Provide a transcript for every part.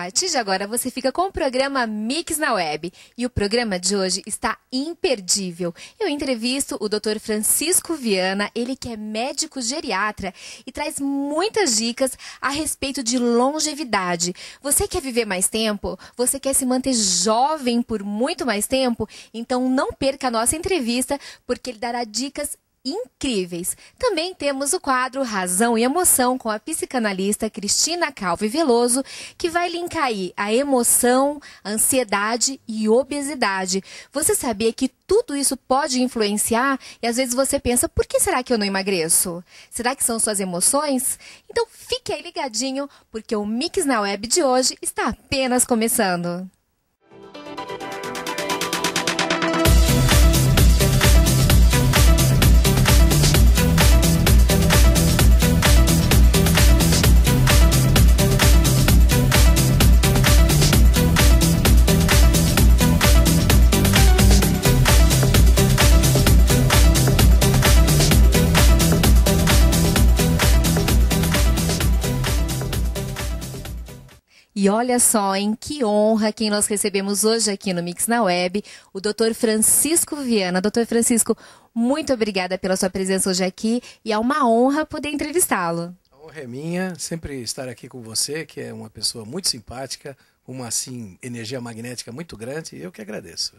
partir de agora você fica com o programa Mix na Web. E o programa de hoje está imperdível. Eu entrevisto o Dr. Francisco Viana, ele que é médico geriatra e traz muitas dicas a respeito de longevidade. Você quer viver mais tempo? Você quer se manter jovem por muito mais tempo? Então não perca a nossa entrevista, porque ele dará dicas incríveis. Também temos o quadro Razão e Emoção com a psicanalista Cristina Calvi Veloso, que vai linkar aí a emoção, ansiedade e obesidade. Você sabia que tudo isso pode influenciar e às vezes você pensa, por que será que eu não emagreço? Será que são suas emoções? Então fique aí ligadinho, porque o Mix na Web de hoje está apenas começando. Música E olha só, em que honra quem nós recebemos hoje aqui no Mix na Web, o Dr. Francisco Viana. Dr. Francisco, muito obrigada pela sua presença hoje aqui e é uma honra poder entrevistá-lo. A honra é minha, sempre estar aqui com você, que é uma pessoa muito simpática, uma assim energia magnética muito grande, e eu que agradeço.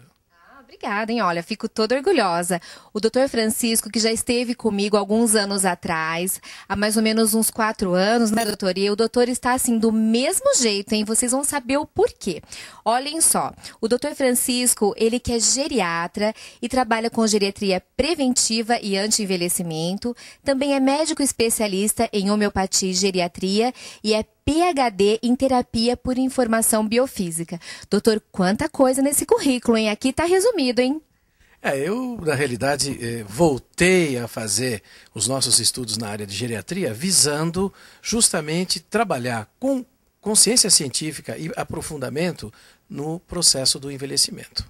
Obrigada, hein? Olha, fico toda orgulhosa. O doutor Francisco, que já esteve comigo alguns anos atrás, há mais ou menos uns quatro anos, né, doutor? E o doutor está assim, do mesmo jeito, hein? Vocês vão saber o porquê. Olhem só, o doutor Francisco, ele que é geriatra e trabalha com geriatria preventiva e anti-envelhecimento, também é médico especialista em homeopatia e geriatria e é PhD em terapia por informação biofísica. Doutor, quanta coisa nesse currículo, hein? Aqui está resumido, hein? É, eu, na realidade, eh, voltei a fazer os nossos estudos na área de geriatria visando justamente trabalhar com consciência científica e aprofundamento no processo do envelhecimento.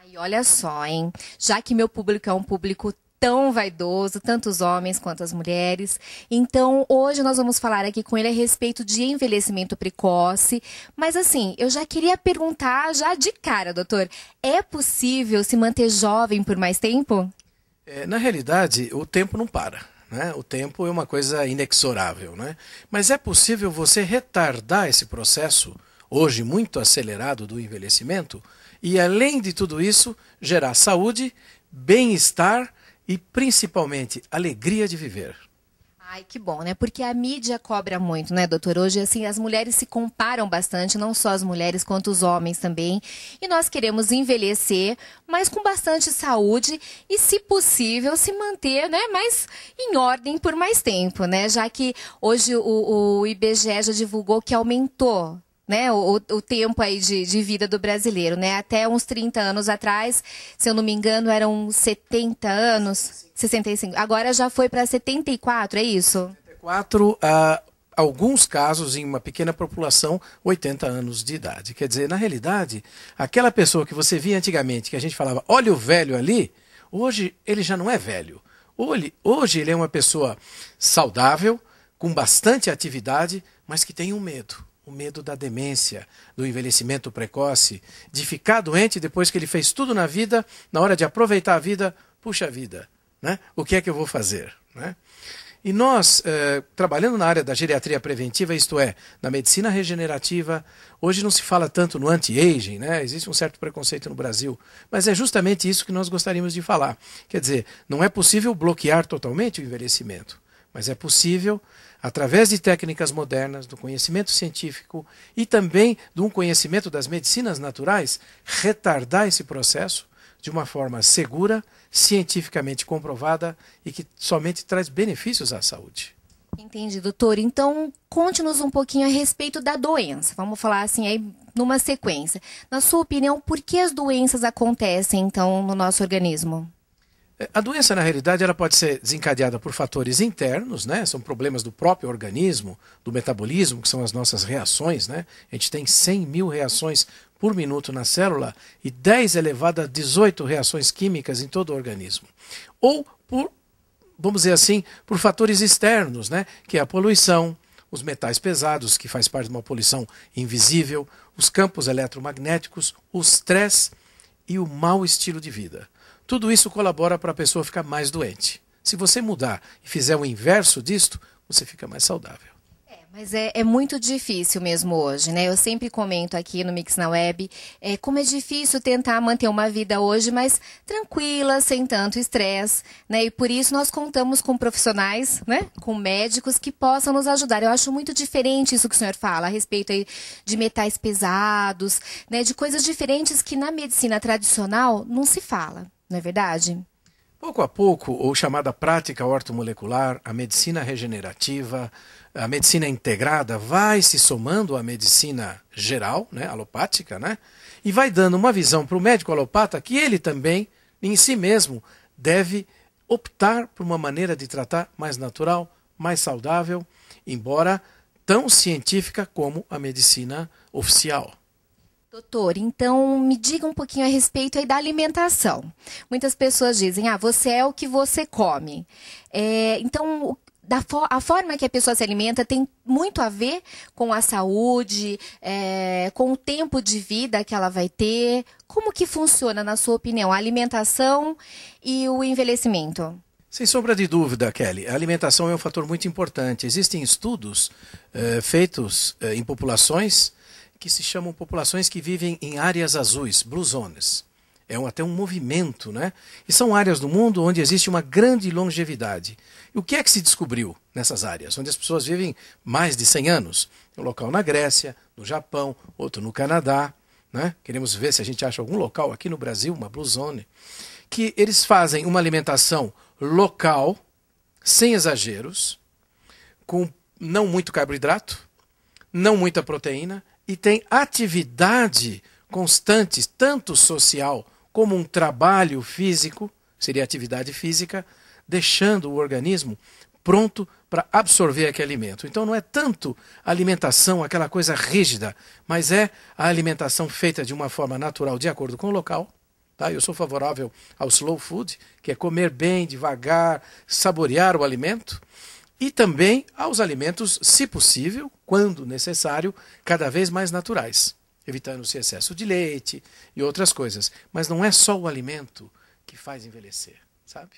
Ai, olha só, hein? Já que meu público é um público tão vaidoso, tanto os homens quanto as mulheres. Então, hoje nós vamos falar aqui com ele a respeito de envelhecimento precoce. Mas assim, eu já queria perguntar já de cara, doutor, é possível se manter jovem por mais tempo? É, na realidade, o tempo não para. Né? O tempo é uma coisa inexorável. Né? Mas é possível você retardar esse processo, hoje muito acelerado, do envelhecimento, e além de tudo isso, gerar saúde, bem-estar e principalmente alegria de viver. Ai, que bom, né? Porque a mídia cobra muito, né, doutor? Hoje, assim, as mulheres se comparam bastante, não só as mulheres, quanto os homens também. E nós queremos envelhecer, mas com bastante saúde e, se possível, se manter, né, mais em ordem por mais tempo, né? Já que hoje o, o IBGE já divulgou que aumentou né, o, o tempo aí de, de, vida do brasileiro, né? Até uns 30 anos atrás, se eu não me engano, eram 70 anos, 65. Agora já foi para 74, é isso? 74 a ah, alguns casos em uma pequena população 80 anos de idade. Quer dizer, na realidade, aquela pessoa que você via antigamente, que a gente falava, olha o velho ali, hoje ele já não é velho. Hoje, hoje ele é uma pessoa saudável, com bastante atividade, mas que tem um medo o medo da demência, do envelhecimento precoce, de ficar doente depois que ele fez tudo na vida, na hora de aproveitar a vida, puxa vida, né? o que é que eu vou fazer? Né? E nós, eh, trabalhando na área da geriatria preventiva, isto é, na medicina regenerativa, hoje não se fala tanto no anti-aging, né? existe um certo preconceito no Brasil, mas é justamente isso que nós gostaríamos de falar. Quer dizer, não é possível bloquear totalmente o envelhecimento, mas é possível através de técnicas modernas, do conhecimento científico e também de um conhecimento das medicinas naturais, retardar esse processo de uma forma segura, cientificamente comprovada e que somente traz benefícios à saúde. Entendi, doutor. Então, conte-nos um pouquinho a respeito da doença. Vamos falar assim aí numa sequência. Na sua opinião, por que as doenças acontecem então no nosso organismo? É, a doença, na realidade, ela pode ser desencadeada por fatores internos, né? São problemas do próprio organismo, do metabolismo, que são as nossas reações, né? A gente tem 100 mil reações por minuto na célula e 10 elevado a 18 reações químicas em todo o organismo. Ou por, vamos dizer assim, por fatores externos, né? Que é a poluição, os metais pesados, que faz parte de uma poluição invisível, os campos eletromagnéticos, o stress e o mau estilo de vida. Tudo isso colabora para a pessoa ficar mais doente. Se você mudar e fizer o inverso disto, você fica mais saudável. É, mas é, é, muito difícil mesmo hoje, né? Eu sempre comento aqui no Mix na Web é, como é difícil tentar manter uma vida hoje mais tranquila, sem tanto estresse, né? E por isso nós contamos com profissionais, né? Com médicos que possam nos ajudar. Eu acho muito diferente isso que o senhor fala a respeito aí de metais pesados, né? De coisas diferentes que na medicina tradicional não se fala não é verdade? Pouco a pouco, ou chamada prática ortomolecular, a medicina regenerativa, a medicina integrada vai se somando à medicina geral, né, alopática, né, e vai dando uma visão para o médico alopata que ele também, em si mesmo, deve optar por uma maneira de tratar mais natural, mais saudável, embora tão científica como a medicina oficial. Doutor, então me diga um pouquinho a respeito aí da alimentação. Muitas pessoas dizem, ah, você é o que você come. É, então, da fo a forma que a pessoa se alimenta tem muito a ver com a saúde, é, com o tempo de vida que ela vai ter. Como que funciona, na sua opinião, a alimentação e o envelhecimento? Sem sombra de dúvida, Kelly, a alimentação é um fator muito importante. Existem estudos eh, feitos eh, em populações que se chamam populações que vivem em áreas azuis, blue zones. É um, até um movimento, né? E são áreas do mundo onde existe uma grande longevidade. E o que é que se descobriu nessas áreas, onde as pessoas vivem mais de 100 anos? Tem um local na Grécia, no Japão, outro no Canadá. Né? Queremos ver se a gente acha algum local aqui no Brasil, uma blue zone, que eles fazem uma alimentação local, sem exageros, com não muito carboidrato, não muita proteína, e tem atividade constante, tanto social como um trabalho físico, seria atividade física, deixando o organismo pronto para absorver aquele alimento. Então não é tanto a alimentação, aquela coisa rígida, mas é a alimentação feita de uma forma natural, de acordo com o local. Tá? Eu sou favorável ao slow food, que é comer bem, devagar, saborear o alimento e também aos alimentos, se possível, quando necessário, cada vez mais naturais, evitando-se excesso de leite e outras coisas. Mas não é só o alimento que faz envelhecer, sabe?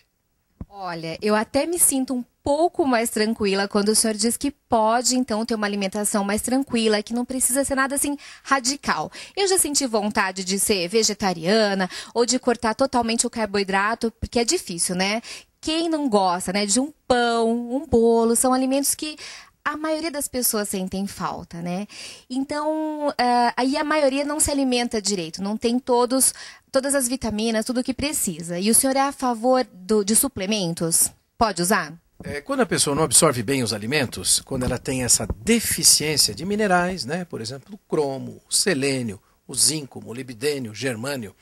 Olha, eu até me sinto um pouco mais tranquila quando o senhor diz que pode, então, ter uma alimentação mais tranquila, que não precisa ser nada assim radical. Eu já senti vontade de ser vegetariana ou de cortar totalmente o carboidrato, porque é difícil, né? quem não gosta, né, de um pão, um bolo, são alimentos que a maioria das pessoas sentem falta, né? Então, uh, aí a maioria não se alimenta direito, não tem todos, todas as vitaminas, tudo o que precisa. E o senhor é a favor do, de suplementos? Pode usar? É, quando a pessoa não absorve bem os alimentos, quando ela tem essa deficiência de minerais, né? Por exemplo, o cromo, o selênio, o zinco, o molibdênio, o germânio,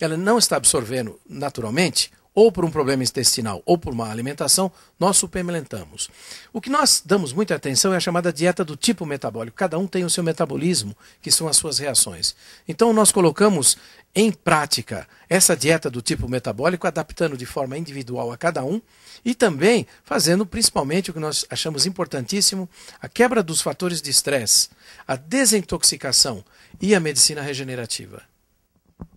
ela não está absorvendo naturalmente, ou por um problema intestinal ou por uma alimentação, nós suplementamos. O que nós damos muita atenção é a chamada dieta do tipo metabólico. Cada um tem o seu metabolismo, que são as suas reações. Então nós colocamos em prática essa dieta do tipo metabólico, adaptando de forma individual a cada um e também fazendo principalmente o que nós achamos importantíssimo, a quebra dos fatores de estresse, a desintoxicação e a medicina regenerativa.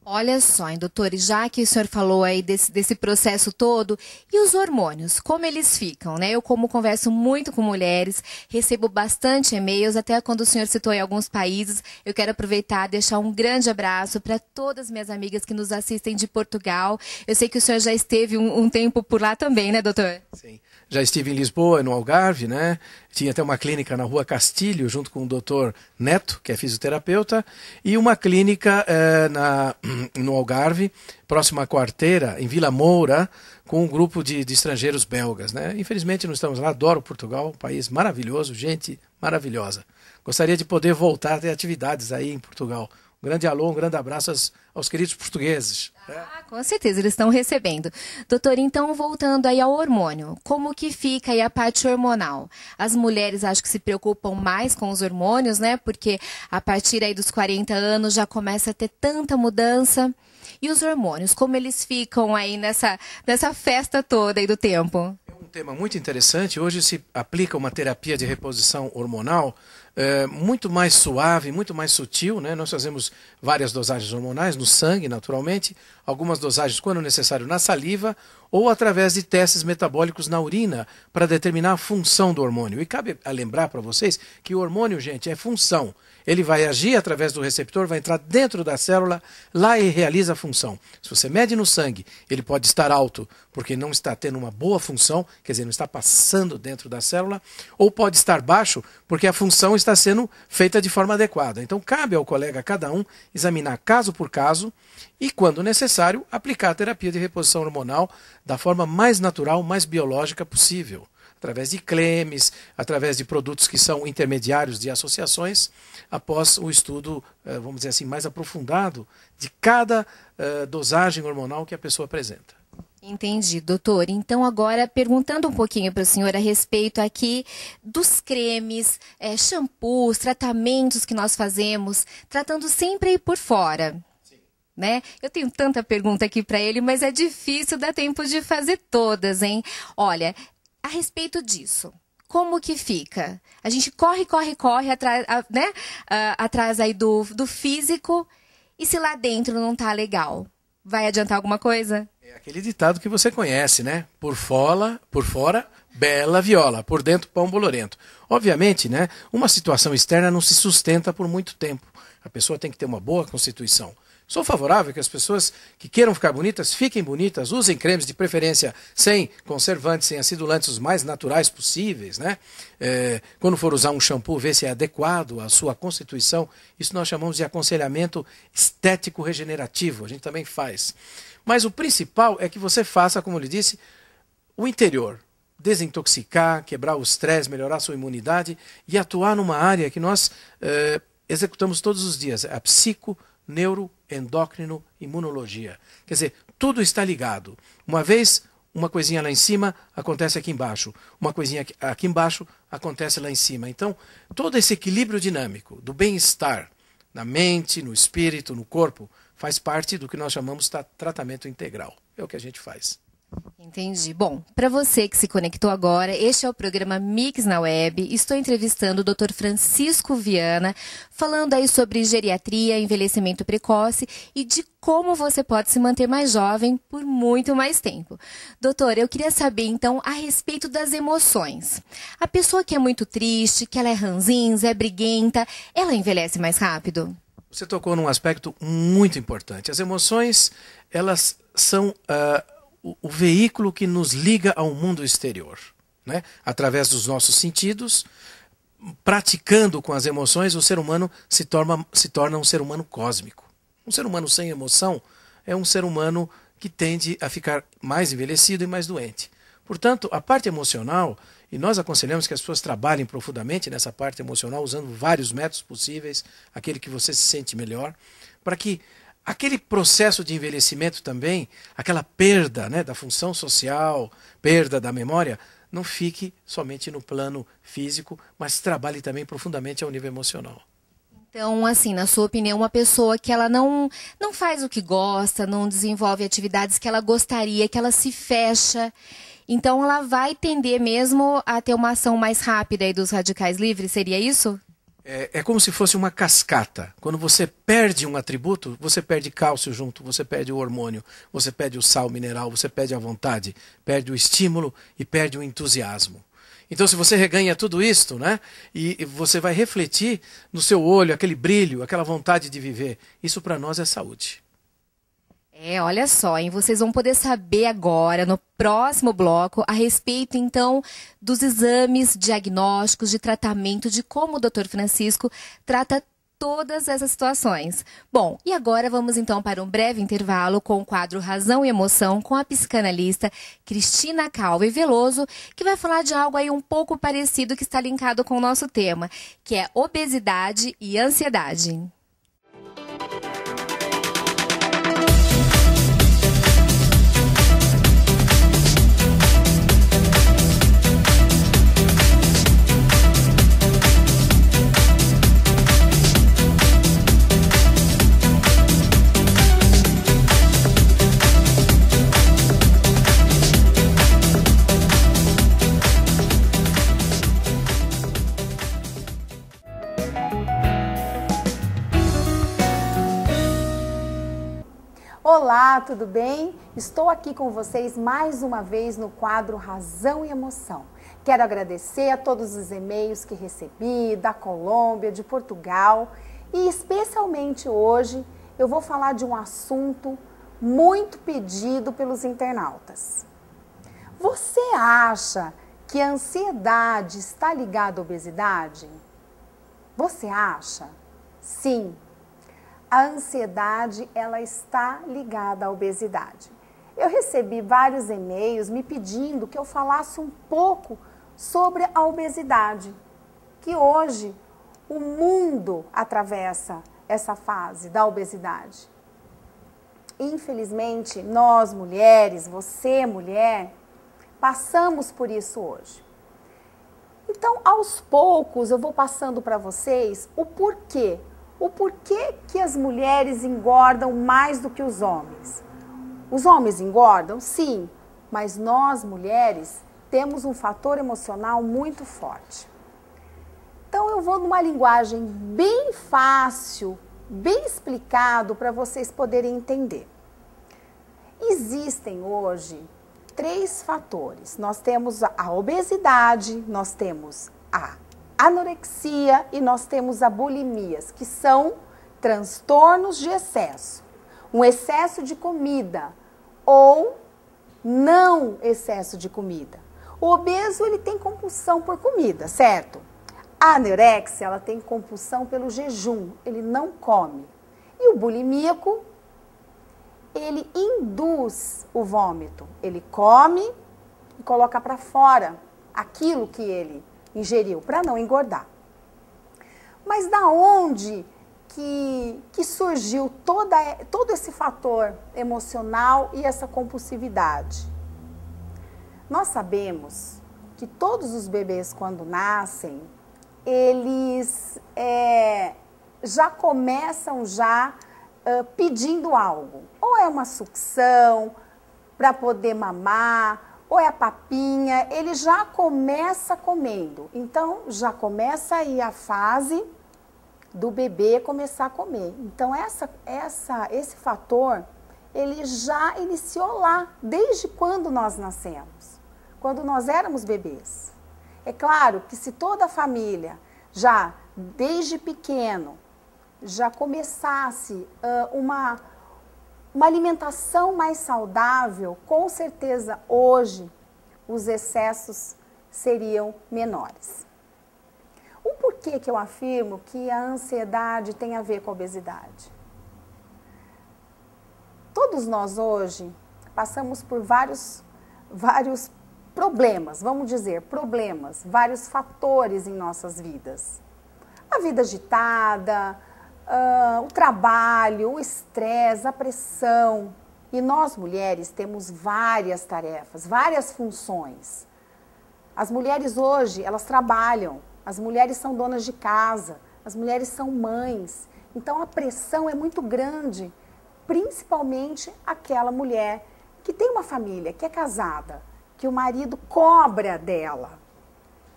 Olha só, hein, doutor, já que o senhor falou aí desse, desse processo todo, e os hormônios, como eles ficam, né? Eu, como converso muito com mulheres, recebo bastante e-mails, até quando o senhor citou em alguns países, eu quero aproveitar e deixar um grande abraço para todas minhas amigas que nos assistem de Portugal. Eu sei que o senhor já esteve um, um tempo por lá também, né, doutor? Sim. Já estive em Lisboa, no Algarve, né? Tinha até uma clínica na Rua Castilho, junto com o doutor Neto, que é fisioterapeuta, e uma clínica eh, na, no Algarve, próxima à Quarteira, em Vila Moura, com um grupo de, de estrangeiros belgas, né? Infelizmente não estamos lá, adoro Portugal, um país maravilhoso, gente maravilhosa. Gostaria de poder voltar a ter atividades aí em Portugal. Um grande alô, um grande abraço aos, aos queridos portugueses. Né? Ah, com certeza, eles estão recebendo. Doutor, então voltando aí ao hormônio, como que fica aí a parte hormonal? As mulheres acho que se preocupam mais com os hormônios, né? Porque a partir aí dos 40 anos já começa a ter tanta mudança. E os hormônios, como eles ficam aí nessa, nessa festa toda aí do tempo? É um tema muito interessante. Hoje se aplica uma terapia de reposição hormonal é, muito mais suave, muito mais sutil. Né? Nós fazemos várias dosagens hormonais no sangue, naturalmente, algumas dosagens, quando necessário, na saliva ou através de testes metabólicos na urina para determinar a função do hormônio. E cabe lembrar para vocês que o hormônio, gente, é função ele vai agir através do receptor, vai entrar dentro da célula, lá e realiza a função. Se você mede no sangue, ele pode estar alto porque não está tendo uma boa função, quer dizer, não está passando dentro da célula, ou pode estar baixo porque a função está sendo feita de forma adequada. Então cabe ao colega cada um examinar caso por caso e, quando necessário, aplicar a terapia de reposição hormonal da forma mais natural, mais biológica possível através de cremes, através de produtos que são intermediários de associações, após o estudo, eh, vamos dizer assim, mais aprofundado de cada eh, dosagem hormonal que a pessoa apresenta. Entendi, doutor. Então, agora, perguntando um pouquinho para o senhor a respeito aqui dos cremes, é, shampoos, tratamentos que nós fazemos, tratando sempre por fora. Sim. Né? Eu tenho tanta pergunta aqui para ele, mas é difícil dar tempo de fazer todas, hein? Olha, a respeito disso? Como que fica? A gente corre, corre, corre atrás, né? atrás aí do, do físico. E se lá dentro não tá legal? Vai adiantar alguma coisa? É aquele ditado que você conhece, né? Por fora, por fora, bela viola, por dentro pão bolorento. Obviamente, né? Uma situação externa não se sustenta por muito tempo. A pessoa tem que ter uma boa constituição. Sou favorável que as pessoas que queiram ficar bonitas fiquem bonitas, usem cremes de preferência sem conservantes, sem acidulantes, os mais naturais possíveis. Né? É, quando for usar um shampoo, vê se é adequado à sua constituição. Isso nós chamamos de aconselhamento estético regenerativo. A gente também faz. Mas o principal é que você faça, como lhe disse, o interior, desintoxicar, quebrar o estresse, melhorar sua imunidade e atuar numa área que nós é, executamos todos os dias, é a psico neuro endócrino, imunologia. Quer dizer, tudo está ligado. Uma vez uma coisinha lá em cima acontece aqui embaixo, uma coisinha aqui embaixo acontece lá em cima. Então, todo esse equilíbrio dinâmico do bem-estar na mente, no espírito, no corpo, faz parte do que nós chamamos de tratamento integral. É o que a gente faz. Entendi. Bom, para você que se conectou agora, este é o programa Mix na Web. Estou entrevistando o Dr. Francisco Viana, falando aí sobre geriatria, envelhecimento precoce e de como você pode se manter mais jovem por muito mais tempo. Doutor, eu queria saber então a respeito das emoções. A pessoa que é muito triste, que ela é ranzinza, é briguenta, ela envelhece mais rápido? Você tocou num aspecto muito importante. As emoções, elas são uh o, veículo que nos liga ao mundo exterior, né? através dos nossos sentidos, praticando com as emoções, o ser humano se torna, se torna um ser humano cósmico. Um ser humano sem emoção é um ser humano que tende a ficar mais envelhecido e mais doente. Portanto, a parte emocional, e nós aconselhamos que as pessoas trabalhem profundamente nessa parte emocional, usando vários métodos possíveis, aquele que você se sente melhor, para que Aquele processo de envelhecimento também, aquela perda né, da função social, perda da memória, não fique somente no plano físico, mas trabalhe também profundamente ao nível emocional. Então, assim, na sua opinião, uma pessoa que ela não, não faz o que gosta, não desenvolve atividades que ela gostaria, que ela se fecha, então ela vai tender mesmo a ter uma ação mais rápida aí dos radicais livres, seria isso? É, é, como se fosse uma cascata. Quando você perde um atributo, você perde cálcio junto, você perde o hormônio, você perde o sal mineral, você perde a vontade, perde o estímulo e perde o entusiasmo. Então, se você reganha tudo isto, né, e você vai refletir no seu olho aquele brilho, aquela vontade de viver, isso para nós é saúde. É, olha só, hein? Vocês vão poder saber agora, no próximo bloco, a respeito, então, dos exames diagnósticos, de tratamento, de como o doutor Francisco trata todas essas situações. Bom, e agora vamos então para um breve intervalo com o quadro Razão e Emoção com a psicanalista Cristina Calve Veloso, que vai falar de algo aí um pouco parecido que está linkado com o nosso tema, que é obesidade e ansiedade. Música Olá, tudo bem? Estou aqui com vocês mais uma vez no quadro Razão e Emoção. Quero agradecer a todos os e-mails que recebi da Colômbia, de Portugal e especialmente hoje eu vou falar de um assunto muito pedido pelos internautas. Você acha que a ansiedade está ligada à obesidade? Você acha? Sim, a ansiedade ela está ligada à obesidade. Eu recebi vários e-mails me pedindo que eu falasse um pouco sobre a obesidade, que hoje o mundo atravessa essa fase da obesidade. Infelizmente, nós mulheres, você mulher, passamos por isso hoje. Então, aos poucos, eu vou passando para vocês o porquê o porquê que as mulheres engordam mais do que os homens. Os homens engordam, sim, mas nós mulheres temos um fator emocional muito forte. Então eu vou numa linguagem bem fácil, bem explicado para vocês poderem entender. Existem hoje três fatores. Nós temos a obesidade, nós temos a anorexia e nós temos a bulimias, que são transtornos de excesso. Um excesso de comida ou não excesso de comida. O obeso, ele tem compulsão por comida, certo? A anorexia, ela tem compulsão pelo jejum, ele não come. E o bulimíaco, ele induz o vômito. Ele come e coloca para fora aquilo que ele ingeriu, para não engordar. Mas da onde que, que surgiu toda, todo esse fator emocional e essa compulsividade? Nós sabemos que todos os bebês, quando nascem, eles é, já começam já uh, pedindo algo. Ou é uma sucção para poder mamar, ou é a papinha, ele já começa comendo. Então, já começa aí a fase do bebê começar a comer. Então, essa, essa, esse fator, ele já iniciou lá, desde quando nós nascemos, quando nós éramos bebês. É claro que se toda a família já, desde pequeno, já começasse uh, uma uma alimentação mais saudável, com certeza hoje os excessos seriam menores. O porquê que eu afirmo que a ansiedade tem a ver com a obesidade? Todos nós hoje passamos por vários, vários problemas, vamos dizer, problemas, vários fatores em nossas vidas. A vida agitada, uh, o trabalho, o estresse, a pressão. E nós mulheres temos várias tarefas, várias funções. As mulheres hoje, elas trabalham, as mulheres são donas de casa, as mulheres são mães. Então a pressão é muito grande, principalmente aquela mulher que tem uma família, que é casada, que o marido cobra dela,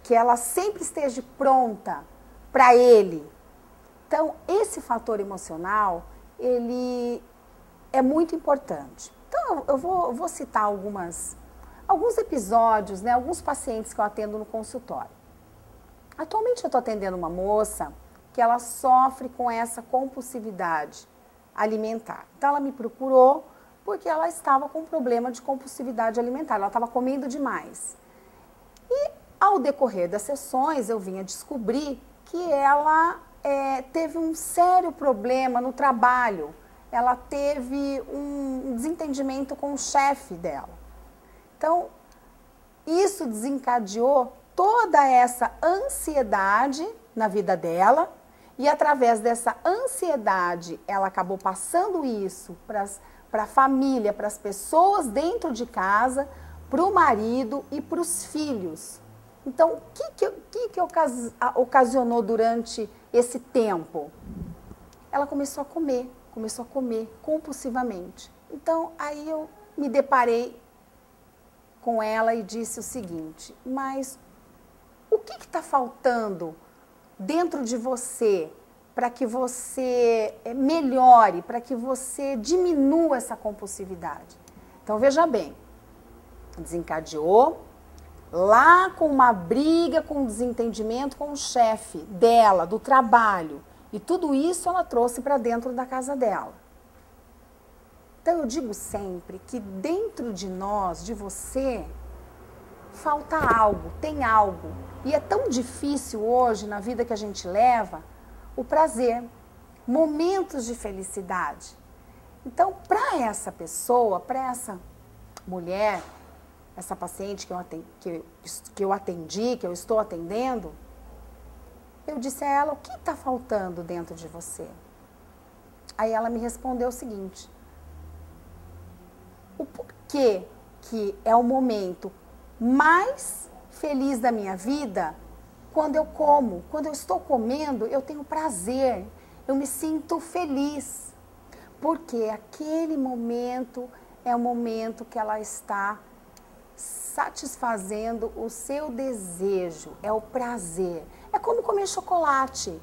que ela sempre esteja pronta para ele, então, esse fator emocional, ele é muito importante. Então, eu vou, vou citar algumas, alguns episódios, né, alguns pacientes que eu atendo no consultório. Atualmente eu estou atendendo uma moça que ela sofre com essa compulsividade alimentar. Então ela me procurou porque ela estava com um problema de compulsividade alimentar, ela estava comendo demais. E ao decorrer das sessões eu vinha descobrir que ela é, teve um sério problema no trabalho. Ela teve um desentendimento com o chefe dela. Então, isso desencadeou toda essa ansiedade na vida dela, e através dessa ansiedade, ela acabou passando isso para a família, para as pessoas dentro de casa, para o marido e para os filhos. Então, o que, que, que, que ocasionou durante esse tempo? Ela começou a comer, começou a comer compulsivamente. Então, aí eu me deparei com ela e disse o seguinte: Mas o que está faltando dentro de você para que você eh, melhore, para que você diminua essa compulsividade? Então, veja bem, desencadeou lá com uma briga, com um desentendimento com o chefe dela, do trabalho. E tudo isso ela trouxe para dentro da casa dela. Então eu digo sempre que dentro de nós, de você, falta algo, tem algo. E é tão difícil hoje, na vida que a gente leva, o prazer, momentos de felicidade. Então, para essa pessoa, para essa mulher, essa paciente que eu, atendi, que, que eu atendi, que eu estou atendendo, eu disse a ela o que está faltando dentro de você. Aí ela me respondeu o seguinte: o porquê que é o momento mais feliz da minha vida quando eu como, quando eu estou comendo, eu tenho prazer, eu me sinto feliz, porque aquele momento é o momento que ela está satisfazendo o seu desejo, é o prazer. É como comer chocolate.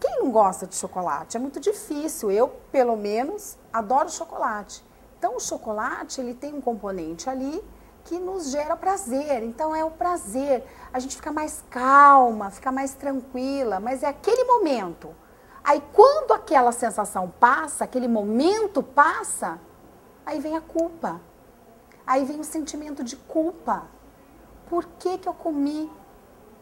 Quem não gosta de chocolate? É muito difícil. Eu, pelo menos, adoro chocolate. Então, o chocolate ele tem um componente ali que nos gera prazer. Então, é o prazer. A gente fica mais calma, fica mais tranquila, mas é aquele momento. Aí, quando aquela sensação passa, aquele momento passa, aí vem a culpa Aí vem o sentimento de culpa. Por que, que eu comi?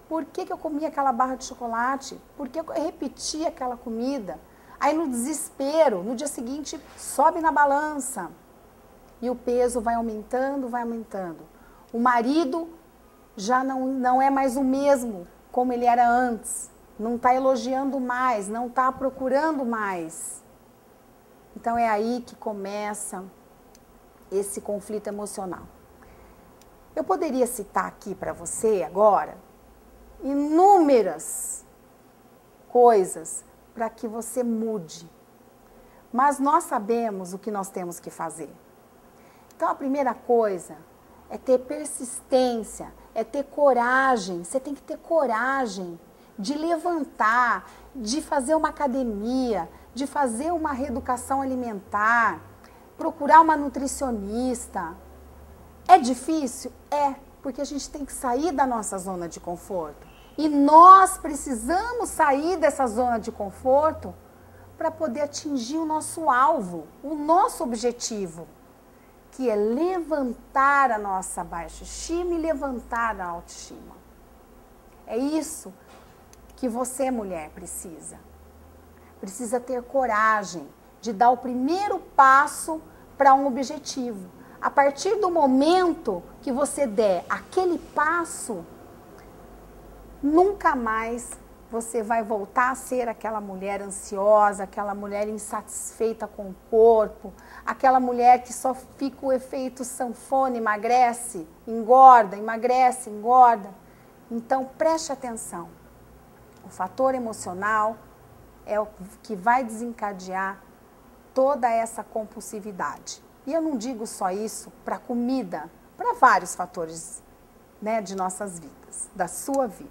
Por que, que eu comi aquela barra de chocolate? Por que eu repeti aquela comida? Aí no desespero, no dia seguinte, sobe na balança. E o peso vai aumentando, vai aumentando. O marido já não, não é mais o mesmo como ele era antes. Não está elogiando mais, não está procurando mais. Então é aí que começa esse conflito emocional. Eu poderia citar aqui para você agora inúmeras coisas para que você mude. Mas nós sabemos o que nós temos que fazer. Então a primeira coisa é ter persistência, é ter coragem. Você tem que ter coragem de levantar, de fazer uma academia, de fazer uma reeducação alimentar, procurar uma nutricionista. É difícil? É, porque a gente tem que sair da nossa zona de conforto. E nós precisamos sair dessa zona de conforto para poder atingir o nosso alvo, o nosso objetivo, que é levantar a nossa baixa estima e levantar a autoestima. É isso que você, mulher, precisa. Precisa ter coragem de dar o primeiro passo para um objetivo. A partir do momento que você der aquele passo, nunca mais você vai voltar a ser aquela mulher ansiosa, aquela mulher insatisfeita com o corpo, aquela mulher que só fica o efeito sanfona, emagrece, engorda, emagrece, engorda. Então preste atenção. O fator emocional é o que vai desencadear toda essa compulsividade. E eu não digo só isso para comida, para vários fatores né, de nossas vidas, da sua vida.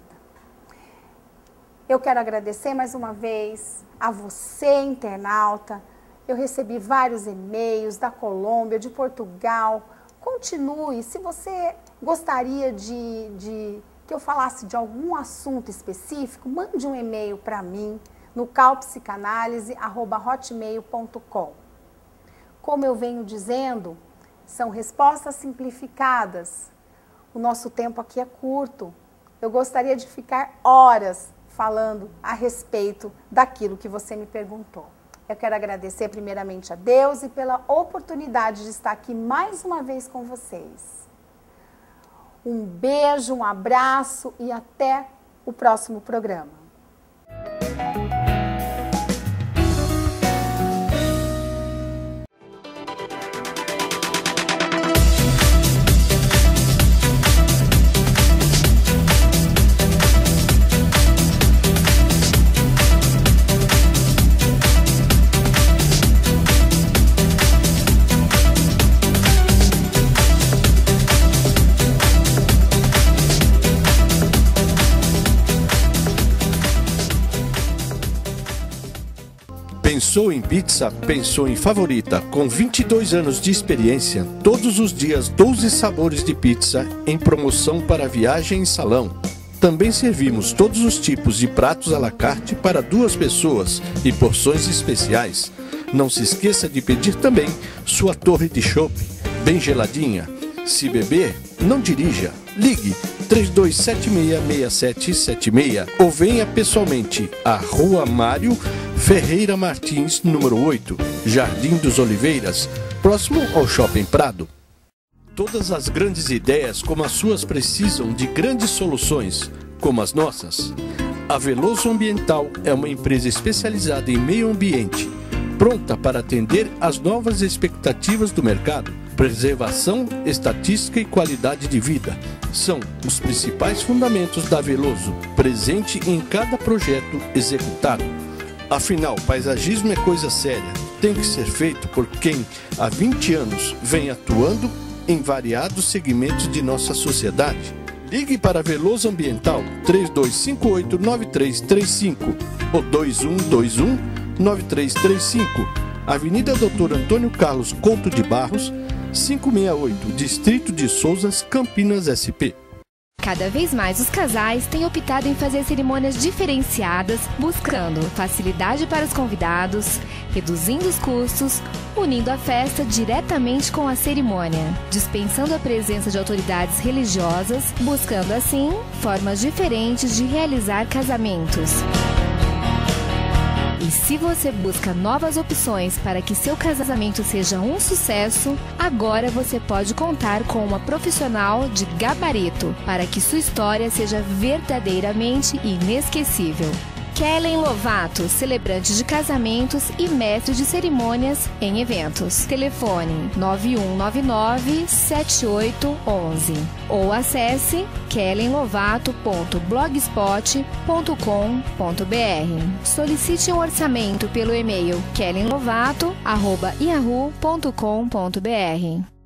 Eu quero agradecer mais uma vez a você, internauta. Eu recebi vários e-mails da Colômbia, de Portugal. Continue, se você gostaria de, de que eu falasse de algum assunto específico, mande um e-mail para mim no calpsicanálise.hotmail.com. Como eu venho dizendo, são respostas simplificadas. O nosso tempo aqui é curto. Eu gostaria de ficar horas falando a respeito daquilo que você me perguntou. Eu quero agradecer primeiramente a Deus e pela oportunidade de estar aqui mais uma vez com vocês. Um beijo, um abraço e até o próximo programa. Pensou em pizza? Pensou em favorita. Com 22 anos de experiência, todos os dias 12 sabores de pizza em promoção para viagem e salão. Também servimos todos os tipos de pratos à la carte para duas pessoas e porções especiais. Não se esqueça de pedir também sua torre de chopp, bem geladinha. Se beber, não dirija. Ligue 32766776 ou venha pessoalmente à Rua Mário Ferreira Martins, número 8, Jardim dos Oliveiras, próximo ao Shopping Prado. Todas as grandes ideias como as suas precisam de grandes soluções, como as nossas. A Veloso Ambiental é uma empresa especializada em meio ambiente, pronta para atender às novas expectativas do mercado. Preservação, estatística e qualidade de vida são os principais fundamentos da Veloso, presente em cada projeto executado. Afinal, paisagismo é coisa séria. Tem que ser feito por quem há 20 anos vem atuando em variados segmentos de nossa sociedade. Ligue para Veloso Ambiental 3258-9335 ou 2121-9335, Avenida Doutor Antônio Carlos Couto de Barros, 568, Distrito de Souzas, Campinas, SP. Cada vez mais os casais têm optado em fazer cerimônias diferenciadas, buscando facilidade para os convidados, reduzindo os custos, unindo a festa diretamente com a cerimônia, dispensando a presença de autoridades religiosas, buscando assim formas diferentes de realizar casamentos. E se você busca novas opções para que seu casamento seja um sucesso, agora você pode contar com uma profissional de gabarito para que sua história seja verdadeiramente inesquecível. Kellen Lovato, celebrante de casamentos e mestre de cerimônias em eventos. Telefone 9199-7811 ou acesse kellenlovato.blogspot.com.br. Solicite um orçamento pelo e-mail kellenlovato.yahoo.com.br.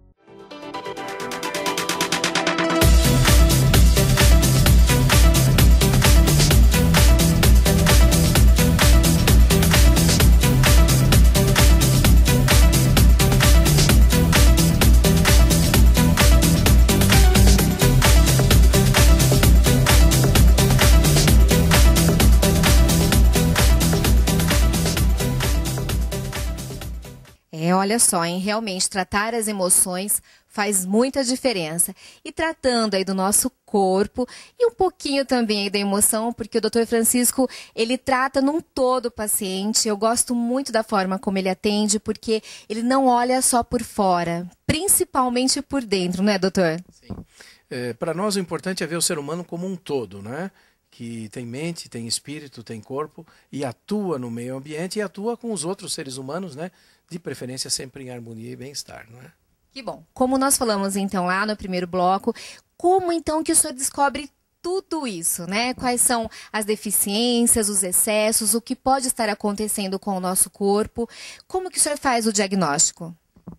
Olha só, em realmente tratar as emoções faz muita diferença. E tratando aí do nosso corpo e um pouquinho também da emoção, porque o Dr. Francisco, ele trata num todo o paciente. Eu gosto muito da forma como ele atende, porque ele não olha só por fora, principalmente por dentro, não é, doutor? Sim. É, Para nós o importante é ver o ser humano como um todo, né? que tem mente, tem espírito, tem corpo e atua no meio ambiente e atua com os outros seres humanos, né? De preferência sempre em harmonia e bem-estar, não é? Que bom. Como nós falamos então lá no primeiro bloco, como então que o senhor descobre tudo isso, né? Quais são as deficiências, os excessos, o que pode estar acontecendo com o nosso corpo? Como que o senhor faz o diagnóstico?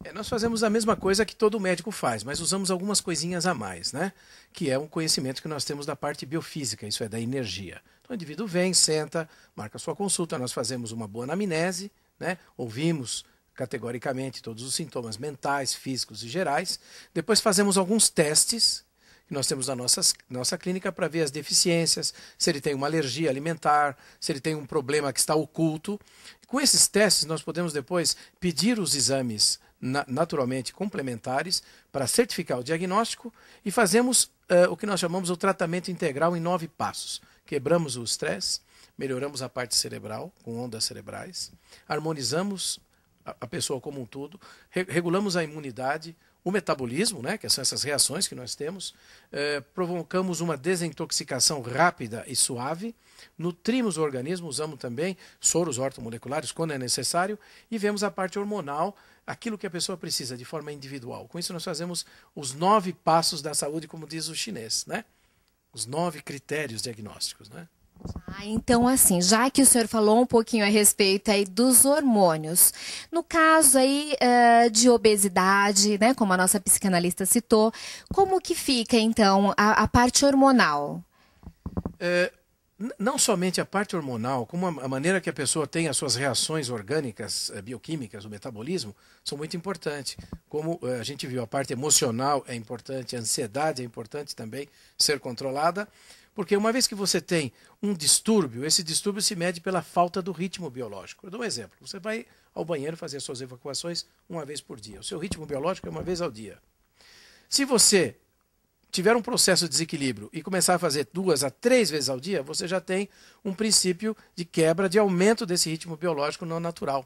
É, nós fazemos a mesma coisa que todo médico faz, mas usamos algumas coisinhas a mais, né? Que é um conhecimento que nós temos da parte biofísica, isso é da energia. Então o indivíduo vem, senta, marca sua consulta, nós fazemos uma boa anamnese, né? Ouvimos categoricamente todos os sintomas mentais, físicos e gerais. Depois fazemos alguns testes que nós temos na nossa, nossa clínica para ver as deficiências, se ele tem uma alergia alimentar, se ele tem um problema que está oculto. Com esses testes, nós podemos depois pedir os exames naturalmente complementares para certificar o diagnóstico e fazemos uh, o que nós chamamos o tratamento integral em nove passos. Quebramos o estresse, melhoramos a parte cerebral com ondas cerebrais, harmonizamos a pessoa como um todo, regulamos a imunidade, o metabolismo, né, que são essas reações que nós temos, eh, provocamos uma desintoxicação rápida e suave, nutrimos o organismo, usamos também soros ortomoleculares quando é necessário, e vemos a parte hormonal aquilo que a pessoa precisa de forma individual. Com isso, nós fazemos os nove passos da saúde, como diz o chinês, né? Os nove critérios diagnósticos, né? Ah, então assim, já que o senhor falou um pouquinho a respeito aí dos hormônios, no caso aí uh, de obesidade, né, como a nossa psicanalista citou, como que fica então a, a parte hormonal? É, não somente a parte hormonal, como a maneira que a pessoa tem as suas reações orgânicas, eh, bioquímicas, o metabolismo, são muito importantes. Como eh, a gente viu, a parte emocional é importante, a ansiedade é importante também ser controlada, porque uma vez que você tem um distúrbio, esse distúrbio se mede pela falta do ritmo biológico. Eu dou um exemplo: você vai ao banheiro fazer suas evacuações uma vez por dia, o seu ritmo biológico é uma vez ao dia. Se você tiver um processo de desequilíbrio e começar a fazer duas a três vezes ao dia, você já tem um princípio de quebra, de aumento desse ritmo biológico não natural.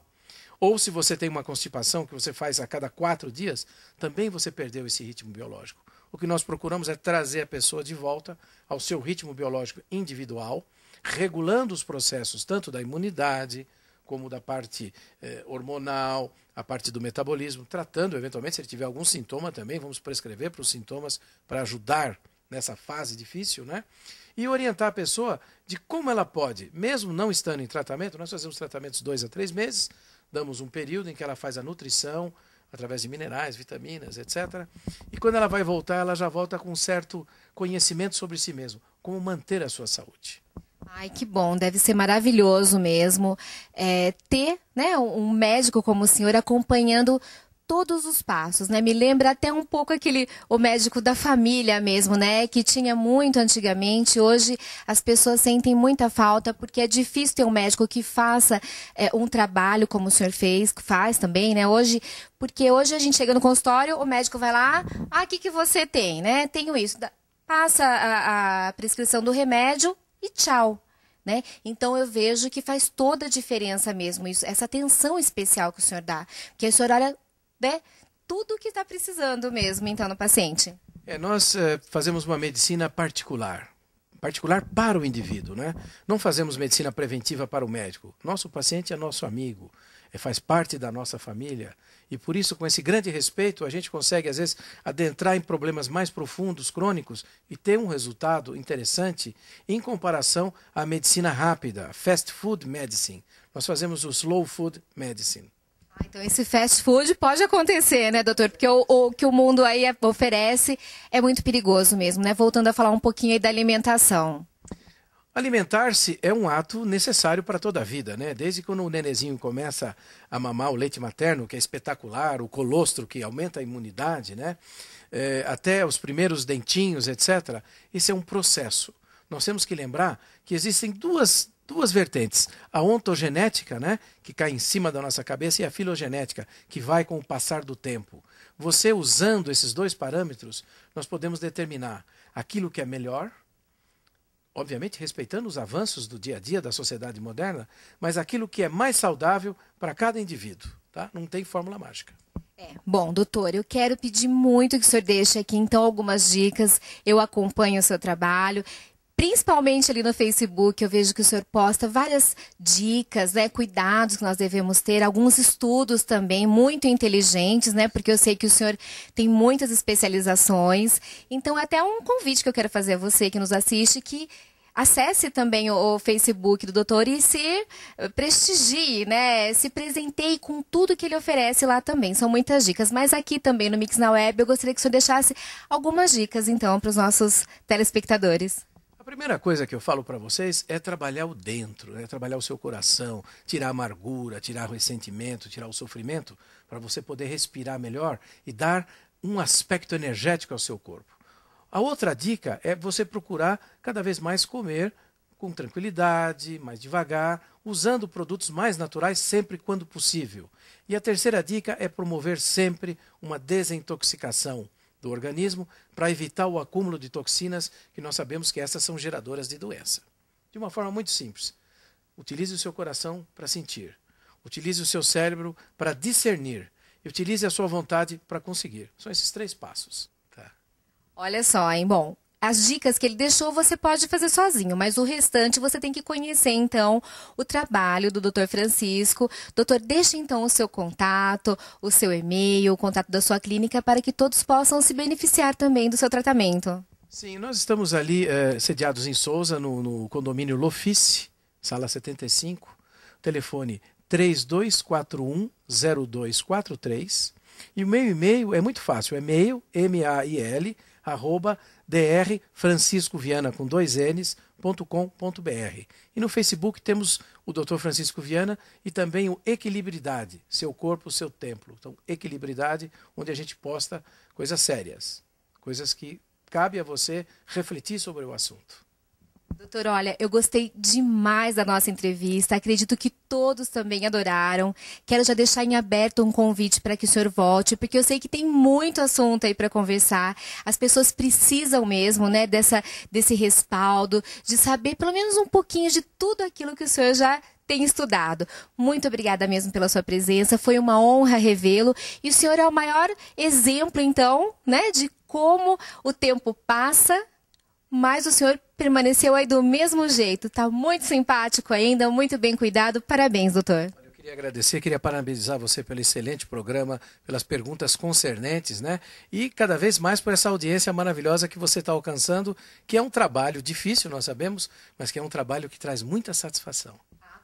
Ou se você tem uma constipação que você faz a cada quatro dias, também você perdeu esse ritmo biológico. O que nós procuramos é trazer a pessoa de volta ao seu ritmo biológico individual, regulando os processos tanto da imunidade, como da parte eh, hormonal, a parte do metabolismo, tratando eventualmente, se ele tiver algum sintoma também, vamos prescrever para os sintomas para ajudar nessa fase difícil, né? E orientar a pessoa de como ela pode, mesmo não estando em tratamento, nós fazemos tratamentos dois a três meses, damos um período em que ela faz a nutrição através de minerais, vitaminas, etc. E quando ela vai voltar, ela já volta com um certo conhecimento sobre si mesma, como manter a sua saúde. Ai, que bom, deve ser maravilhoso mesmo é, ter né, um médico como o senhor acompanhando todos os passos, né? Me lembra até um pouco aquele o médico da família mesmo, né? Que tinha muito antigamente. Hoje as pessoas sentem muita falta porque é difícil ter um médico que faça é, um trabalho como o senhor fez, faz também, né? Hoje, porque hoje a gente chega no consultório, o médico vai lá, ah, o que, que você tem, né? Tenho isso. Passa a, a prescrição do remédio, e tchau. Né? Então eu vejo que faz toda a diferença mesmo isso, essa atenção especial que o senhor dá, porque o senhor olha né, tudo que está precisando mesmo então no paciente. É, nós é, fazemos uma medicina particular, particular para o indivíduo, né? Não fazemos medicina preventiva para o médico. Nosso paciente é nosso amigo, é, faz parte da nossa família e por isso, com esse grande respeito, a gente consegue, às vezes, adentrar em problemas mais profundos, crônicos, e ter um resultado interessante em comparação à medicina rápida, fast food medicine. Nós fazemos o slow food medicine. Ah, então esse fast food pode acontecer, né, doutor? Porque o, o, que o mundo aí é, oferece é muito perigoso mesmo, né? Voltando a falar um pouquinho aí da alimentação. Alimentar-se é um ato necessário para toda a vida, né? Desde quando o nenezinho começa a mamar o leite materno, que é espetacular, o colostro, que aumenta a imunidade, né? É, até os primeiros dentinhos, etc. Esse é um processo. Nós temos que lembrar que existem duas, duas vertentes: a ontogenética, né? Que cai em cima da nossa cabeça, e a filogenética, que vai com o passar do tempo. Você usando esses dois parâmetros, nós podemos determinar aquilo que é melhor obviamente respeitando os avanços do dia a dia da sociedade moderna, mas aquilo que é mais saudável para cada indivíduo. Tá? Não tem fórmula mágica. É. Bom, doutor, eu quero pedir muito que o senhor deixe aqui, então, algumas dicas. Eu acompanho o seu trabalho Principalmente ali no Facebook, eu vejo que o senhor posta várias dicas, né, cuidados que nós devemos ter, alguns estudos também muito inteligentes, né, porque eu sei que o senhor tem muitas especializações. Então, é até um convite que eu quero fazer a você que nos assiste que acesse também o, Facebook do doutor e se eh, prestigie, né? Se presenteie com tudo que ele oferece lá também. São muitas dicas. Mas aqui também no Mix na Web, eu gostaria que o senhor deixasse algumas dicas, então, para os nossos telespectadores primeira coisa que eu falo para vocês é trabalhar o dentro, é trabalhar o seu coração, tirar a amargura, tirar o ressentimento, tirar o sofrimento, para você poder respirar melhor e dar um aspecto energético ao seu corpo. A outra dica é você procurar cada vez mais comer com tranquilidade, mais devagar, usando produtos mais naturais sempre quando possível. E a terceira dica é promover sempre uma desintoxicação do organismo para evitar o acúmulo de toxinas que nós sabemos que essas são geradoras de doença. De uma forma muito simples. Utilize o seu coração para sentir. Utilize o seu cérebro para discernir. E utilize a sua vontade para conseguir. São esses três passos. Tá? Olha só, hein? Bom, as dicas que ele deixou você pode fazer sozinho, mas o restante você tem que conhecer então o trabalho do Dr. Francisco. Doutor, deixe então o seu contato, o seu e-mail, o contato da sua clínica para que todos possam se beneficiar também do seu tratamento. Sim, nós estamos ali é, sediados em Souza, no, no condomínio Lofice, sala 75, telefone 32410243 e o meu e-mail é muito fácil, é mail, M-A-I-L, arroba drfranciscoviana com dois N's, .com.br. E no Facebook temos o Dr. Francisco Viana e também o Equilibridade, seu corpo, seu templo. Então, Equilibridade, onde a gente posta coisas sérias, coisas que cabe a você refletir sobre o assunto. Doutor, olha, eu gostei demais da nossa entrevista. Acredito que todos também adoraram. Quero já deixar em aberto um convite para que o senhor volte, porque eu sei que tem muito assunto aí para conversar. As pessoas precisam mesmo, né, dessa, desse respaldo, de saber pelo menos um pouquinho de tudo aquilo que o senhor já tem estudado. Muito obrigada mesmo pela sua presença. Foi uma honra revê-lo. E o senhor é o maior exemplo, então, né, de como o tempo passa mas o senhor permaneceu aí do mesmo jeito, está muito simpático ainda, muito bem cuidado. Parabéns, doutor. Eu queria agradecer, queria parabenizar você pelo excelente programa, pelas perguntas concernentes, né? E cada vez mais por essa audiência maravilhosa que você está alcançando, que é um trabalho difícil, nós sabemos, mas que é um trabalho que traz muita satisfação.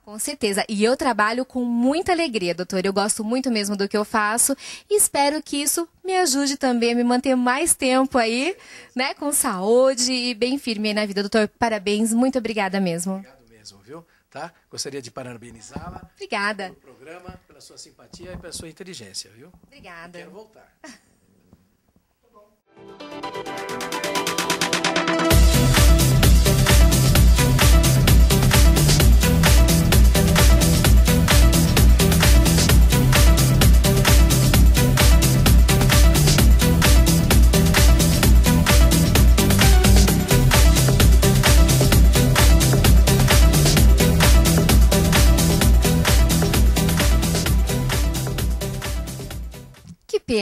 Com certeza. E eu trabalho com muita alegria, doutor. Eu gosto muito mesmo do que eu faço e espero que isso me ajude também a me manter mais tempo aí, né, com saúde e bem firme na vida, doutor. Parabéns, muito obrigada mesmo. Obrigado mesmo, viu? Tá? Gostaria de parabenizá-la. Obrigada. Pelo programa, pela sua simpatia e pela sua inteligência, viu? Obrigada. quero voltar. tá bom.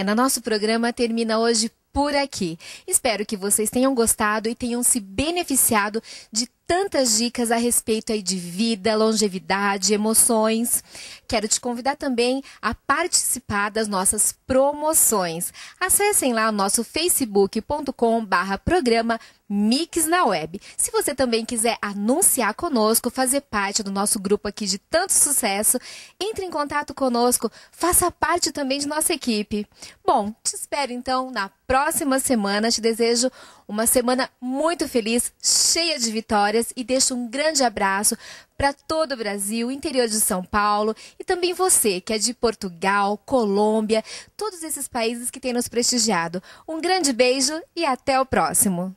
Pena, nosso programa termina hoje por aqui. Espero que vocês tenham gostado e tenham se beneficiado de tantas dicas a respeito aí de vida, longevidade, emoções. Quero te convidar também a participar das nossas promoções. Acessem lá o nosso facebook.com barra programa Mix na Web. Se você também quiser anunciar conosco, fazer parte do nosso grupo aqui de tanto sucesso, entre em contato conosco, faça parte também de nossa equipe. Bom, te espero então na próxima semana. Te desejo uma semana muito feliz, cheia de vitórias e deixo um grande abraço para todo o Brasil, interior de São Paulo e também você que é de Portugal, Colômbia, todos esses países que têm nos prestigiado. Um grande beijo e até o próximo.